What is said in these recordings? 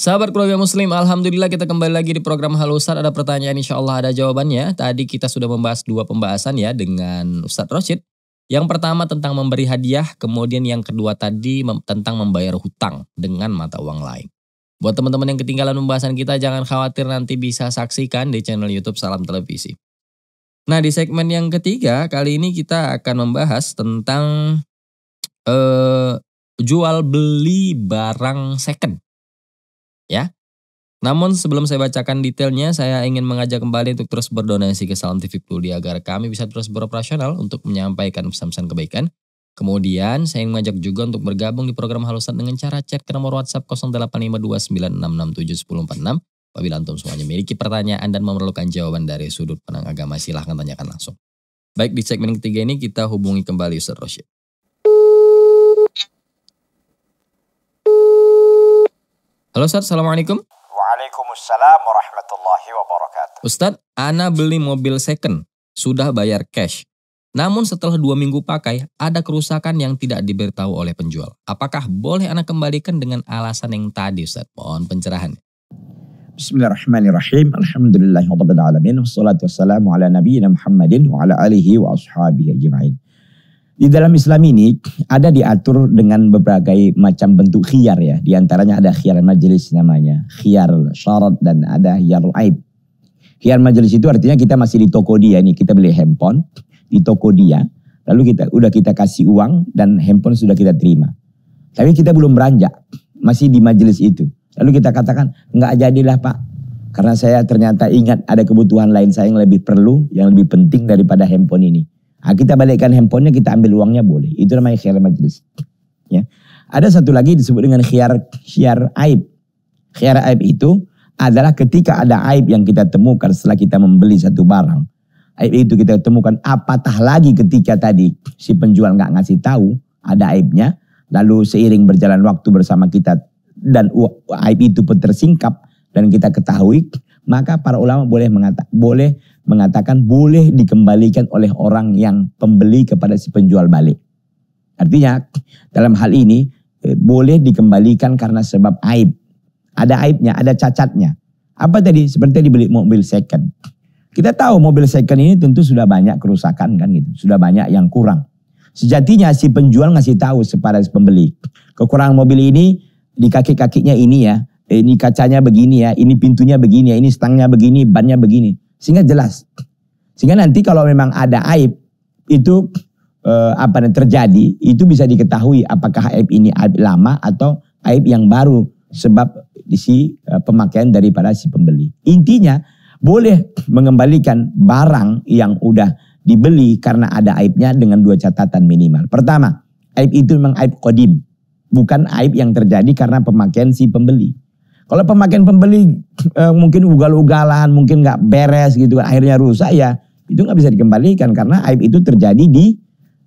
Sahabat keluarga muslim, Alhamdulillah kita kembali lagi di program Halo Ustaz. Ada pertanyaan insya Allah ada jawabannya. Tadi kita sudah membahas dua pembahasan ya dengan Ustadz Rosid. Yang pertama tentang memberi hadiah, kemudian yang kedua tadi tentang membayar hutang dengan mata uang lain. Buat teman-teman yang ketinggalan pembahasan kita, jangan khawatir nanti bisa saksikan di channel Youtube Salam Televisi. Nah, di segmen yang ketiga kali ini kita akan membahas tentang eh, jual beli barang second. Ya. Namun sebelum saya bacakan detailnya, saya ingin mengajak kembali untuk terus berdonasi ke Salam TV Pluri agar kami bisa terus beroperasional untuk menyampaikan pesan-pesan kebaikan. Kemudian saya ingin mengajak juga untuk bergabung di program Halusan dengan cara chat ke nomor WhatsApp 085296671046 Apabila antum semuanya memiliki pertanyaan dan memerlukan jawaban dari sudut pandang agama, silahkan tanyakan langsung. Baik, di segmen ketiga ini kita hubungi kembali Ustaz Roshid. Halo Ustaz, Assalamualaikum. Waalaikumsalam warahmatullahi wabarakatuh. Ustaz, Ana beli mobil second, sudah bayar cash. Namun setelah dua minggu pakai, ada kerusakan yang tidak diberitahu oleh penjual. Apakah boleh Ana kembalikan dengan alasan yang tadi Ustaz? Mohon pencerahan. Bismillahirrahmanirrahim. Alhamdulillahirabbil alamin. Wassalatu wassalamu ala nabiyina Muhammadin wa ala alihi wa ashabihi ajmain. Di dalam Islam ini ada diatur dengan berbagai macam bentuk khiyar ya. Di antaranya ada khiyar majelis namanya, khiyar syarat dan ada khiyar aib. Khiyar majelis itu artinya kita masih di toko dia ini, kita beli handphone di toko dia, lalu kita udah kita kasih uang dan handphone sudah kita terima. Tapi kita belum beranjak, masih di majelis itu. Lalu kita katakan, nggak jadilah Pak. Karena saya ternyata ingat ada kebutuhan lain saya yang lebih perlu, yang lebih penting daripada handphone ini. Nah, kita balikkan handphonenya, kita ambil uangnya boleh. Itu namanya khiar majlis. Ya. Ada satu lagi disebut dengan khiar, khiar aib. Khiar aib itu adalah ketika ada aib yang kita temukan setelah kita membeli satu barang. Aib itu kita temukan apatah lagi ketika tadi si penjual nggak ngasih tahu ada aibnya. Lalu seiring berjalan waktu bersama kita dan aib itu pun tersingkap dan kita ketahui, maka para ulama boleh mengata, boleh mengatakan boleh dikembalikan oleh orang yang pembeli kepada si penjual balik. Artinya dalam hal ini eh, boleh dikembalikan karena sebab aib. Ada aibnya, ada cacatnya. Apa tadi? Seperti dibeli mobil second. Kita tahu mobil second ini tentu sudah banyak kerusakan kan gitu. Sudah banyak yang kurang. Sejatinya si penjual ngasih tahu kepada si pembeli. Kekurangan mobil ini di kaki-kakinya ini ya, ini kacanya begini ya, ini pintunya begini ya, ini stangnya begini, bannya begini. Sehingga jelas. Sehingga nanti kalau memang ada aib itu eh, apa terjadi, itu bisa diketahui apakah aib ini aib lama atau aib yang baru sebab si eh, pemakaian daripada si pembeli. Intinya boleh mengembalikan barang yang udah dibeli karena ada aibnya dengan dua catatan minimal. Pertama, aib itu memang aib kodim bukan aib yang terjadi karena pemakaian si pembeli. Kalau pemakaian pembeli eh, mungkin ugal-ugalan, mungkin nggak beres gitu akhirnya rusak ya itu nggak bisa dikembalikan karena aib itu terjadi di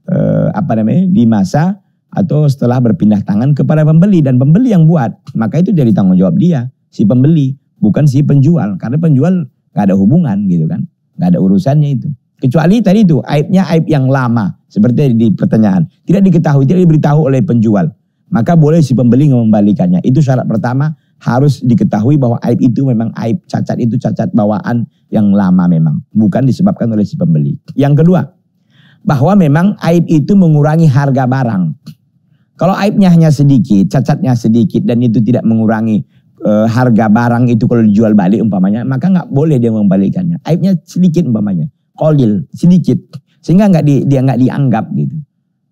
eh, apa namanya di masa atau setelah berpindah tangan kepada pembeli dan pembeli yang buat maka itu jadi tanggung jawab dia si pembeli bukan si penjual karena penjual nggak ada hubungan gitu kan nggak ada urusannya itu kecuali tadi itu aibnya aib yang lama seperti di pertanyaan tidak diketahui tidak diberitahu oleh penjual maka boleh si pembeli mengembalikannya. Itu syarat pertama harus diketahui bahwa aib itu memang aib cacat itu cacat bawaan yang lama memang bukan disebabkan oleh si pembeli. Yang kedua bahwa memang aib itu mengurangi harga barang. Kalau aibnya hanya sedikit, cacatnya sedikit dan itu tidak mengurangi e, harga barang itu kalau dijual balik umpamanya, maka nggak boleh dia membalikannya. Aibnya sedikit umpamanya, kolil sedikit sehingga nggak di, dia nggak dianggap gitu.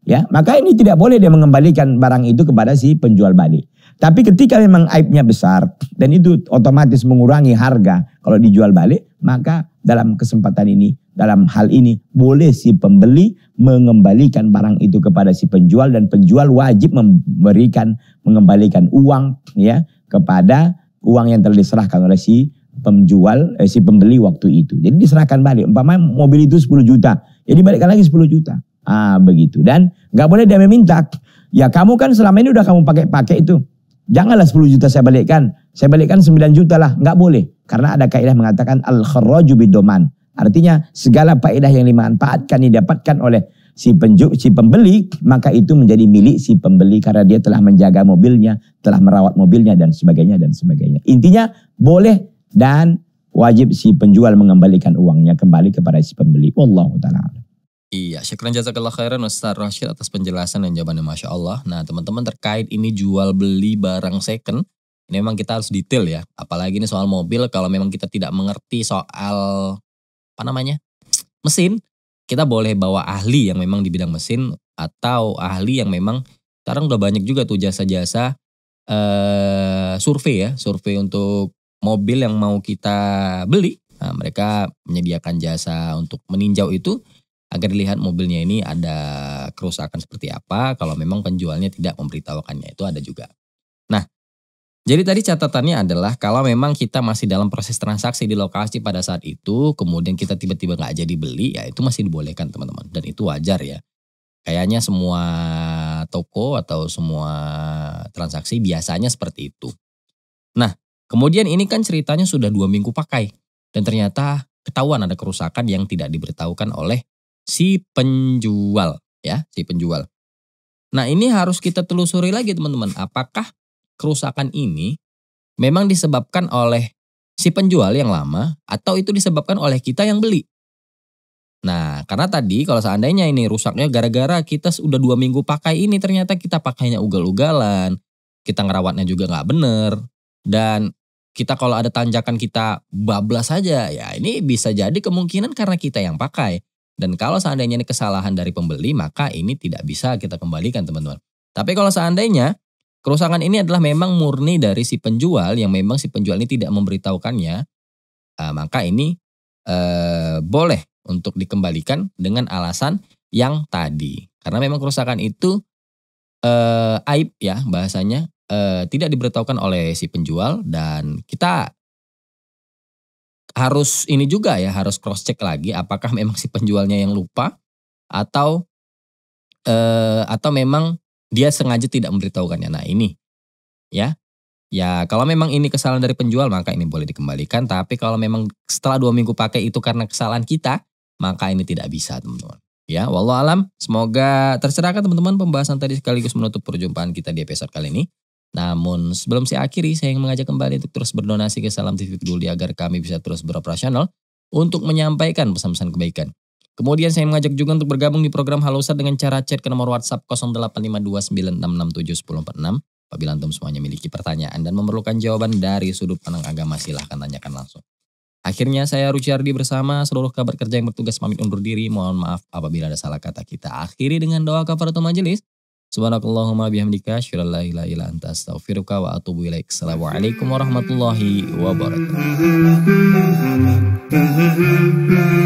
Ya, maka ini tidak boleh dia mengembalikan barang itu kepada si penjual balik. Tapi ketika memang aibnya besar dan itu otomatis mengurangi harga kalau dijual balik, maka dalam kesempatan ini, dalam hal ini boleh si pembeli mengembalikan barang itu kepada si penjual dan penjual wajib memberikan mengembalikan uang ya kepada uang yang telah diserahkan oleh si penjual eh, si pembeli waktu itu. Jadi diserahkan balik. Umpamanya mobil itu 10 juta. Jadi ya balikkan lagi 10 juta. Ah, begitu. Dan nggak boleh dia meminta. Ya kamu kan selama ini udah kamu pakai-pakai itu. Janganlah 10 juta saya balikkan. Saya balikkan 9 juta lah. Nggak boleh. Karena ada kaidah mengatakan al kharaju bidoman. Artinya segala faedah yang dimanfaatkan didapatkan oleh si penjuk si pembeli maka itu menjadi milik si pembeli karena dia telah menjaga mobilnya, telah merawat mobilnya dan sebagainya dan sebagainya. Intinya boleh dan wajib si penjual mengembalikan uangnya kembali kepada si pembeli. Wallahu taala. Ya, syukran jazakallah khairan Ustaz Rashid atas penjelasan dan jawabannya Masya Allah. Nah teman-teman terkait ini jual beli barang second, ini memang kita harus detail ya. Apalagi ini soal mobil, kalau memang kita tidak mengerti soal, apa namanya, mesin. Kita boleh bawa ahli yang memang di bidang mesin, atau ahli yang memang, sekarang udah banyak juga tuh jasa-jasa eh, survei ya, survei untuk mobil yang mau kita beli. Nah, mereka menyediakan jasa untuk meninjau itu, agar dilihat mobilnya ini ada kerusakan seperti apa kalau memang penjualnya tidak memberitahukannya itu ada juga. Nah, jadi tadi catatannya adalah kalau memang kita masih dalam proses transaksi di lokasi pada saat itu, kemudian kita tiba-tiba nggak jadi beli, ya itu masih dibolehkan teman-teman. Dan itu wajar ya. Kayaknya semua toko atau semua transaksi biasanya seperti itu. Nah, kemudian ini kan ceritanya sudah dua minggu pakai. Dan ternyata ketahuan ada kerusakan yang tidak diberitahukan oleh si penjual ya, si penjual. Nah, ini harus kita telusuri lagi teman-teman, apakah kerusakan ini memang disebabkan oleh si penjual yang lama atau itu disebabkan oleh kita yang beli. Nah, karena tadi kalau seandainya ini rusaknya gara-gara kita sudah dua minggu pakai ini ternyata kita pakainya ugal-ugalan, kita ngerawatnya juga nggak bener, dan kita kalau ada tanjakan kita bablas saja, ya ini bisa jadi kemungkinan karena kita yang pakai. Dan kalau seandainya ini kesalahan dari pembeli, maka ini tidak bisa kita kembalikan teman-teman. Tapi kalau seandainya kerusakan ini adalah memang murni dari si penjual yang memang si penjual ini tidak memberitahukannya, eh, maka ini eh, boleh untuk dikembalikan dengan alasan yang tadi. Karena memang kerusakan itu eh, aib ya bahasanya eh, tidak diberitahukan oleh si penjual dan kita harus ini juga ya harus cross check lagi apakah memang si penjualnya yang lupa atau eh, atau memang dia sengaja tidak memberitahukannya. Nah ini ya ya kalau memang ini kesalahan dari penjual maka ini boleh dikembalikan. Tapi kalau memang setelah dua minggu pakai itu karena kesalahan kita maka ini tidak bisa teman-teman. Ya, walau alam. Semoga tercerahkan teman-teman pembahasan tadi sekaligus menutup perjumpaan kita di episode kali ini. Namun sebelum saya akhiri, saya ingin mengajak kembali untuk terus berdonasi ke Salam TV Peduli agar kami bisa terus beroperasional untuk menyampaikan pesan-pesan kebaikan. Kemudian saya mengajak juga untuk bergabung di program Halosat dengan cara chat ke nomor WhatsApp 085296671046. Apabila antum semuanya memiliki pertanyaan dan memerlukan jawaban dari sudut pandang agama silahkan tanyakan langsung. Akhirnya saya Ruciardi bersama seluruh kabar kerja yang bertugas pamit undur diri. Mohon maaf apabila ada salah kata kita. Akhiri dengan doa kafaratul majelis. Subhanakallahumma bihamdika syurallahi la ilaha anta astaghfiruka wa atubu ilaik. Assalamualaikum warahmatullahi wabarakatuh.